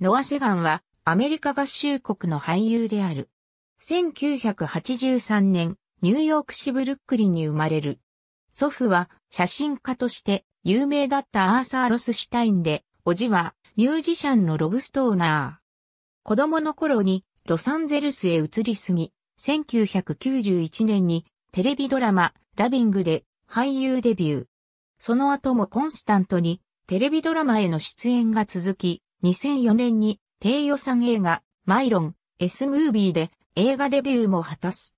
ノア・セガンはアメリカ合衆国の俳優である。1983年、ニューヨーク市ブルックリンに生まれる。祖父は写真家として有名だったアーサー・ロスシュタインで、おじはミュージシャンのロブストーナー。子供の頃にロサンゼルスへ移り住み、1991年にテレビドラマラビングで俳優デビュー。その後もコンスタントにテレビドラマへの出演が続き、2004年に低予算映画、マイロン、S ムービーで映画デビューも果たす。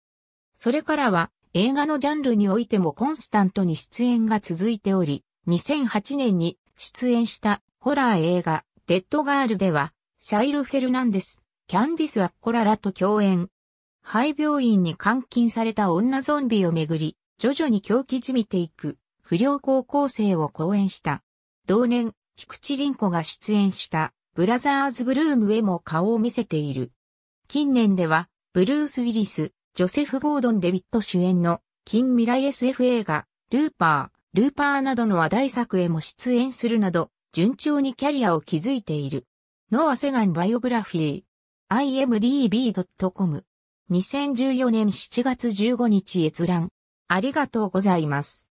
それからは映画のジャンルにおいてもコンスタントに出演が続いており、2008年に出演したホラー映画、デッドガールでは、シャイル・フェルナンデス、キャンディス・アッコララと共演。廃病院に監禁された女ゾンビをめぐり、徐々に狂気じみていく、不良高校生を講演した。同年、菊池凛子が出演したブラザーズブルームへも顔を見せている。近年では、ブルース・ウィリス、ジョセフ・ゴードン・レビット主演の近未来 SF 映画、ルーパー、ルーパーなどの話題作へも出演するなど、順調にキャリアを築いている。ノア・セガン・バイオグラフィー。imdb.com。2014年7月15日閲覧。ありがとうございます。